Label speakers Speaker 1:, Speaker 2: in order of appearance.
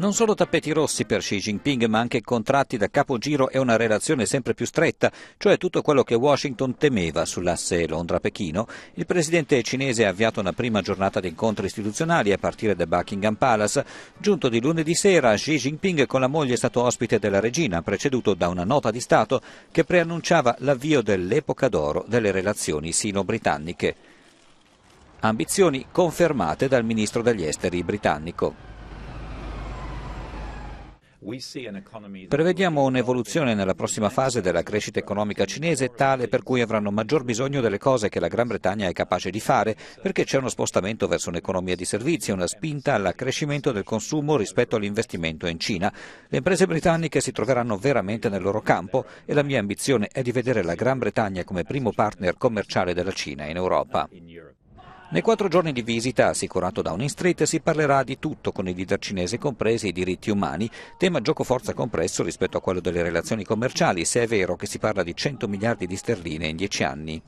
Speaker 1: Non solo tappeti rossi per Xi Jinping, ma anche contratti da capogiro e una relazione sempre più stretta, cioè tutto quello che Washington temeva sull'asse Londra-Pechino. Il presidente cinese ha avviato una prima giornata di incontri istituzionali a partire da Buckingham Palace. Giunto di lunedì sera, Xi Jinping con la moglie è stato ospite della regina, preceduto da una nota di Stato che preannunciava l'avvio dell'epoca d'oro delle relazioni sino-britanniche. Ambizioni confermate dal ministro degli esteri britannico. Prevediamo un'evoluzione nella prossima fase della crescita economica cinese tale per cui avranno maggior bisogno delle cose che la Gran Bretagna è capace di fare, perché c'è uno spostamento verso un'economia di servizi, una spinta all'accrescimento del consumo rispetto all'investimento in Cina. Le imprese britanniche si troveranno veramente nel loro campo e la mia ambizione è di vedere la Gran Bretagna come primo partner commerciale della Cina in Europa. Nei quattro giorni di visita, assicurato da Downing Street, si parlerà di tutto con i leader cinesi, compresi i diritti umani, tema giocoforza compresso rispetto a quello delle relazioni commerciali, se è vero che si parla di 100 miliardi di sterline in dieci anni.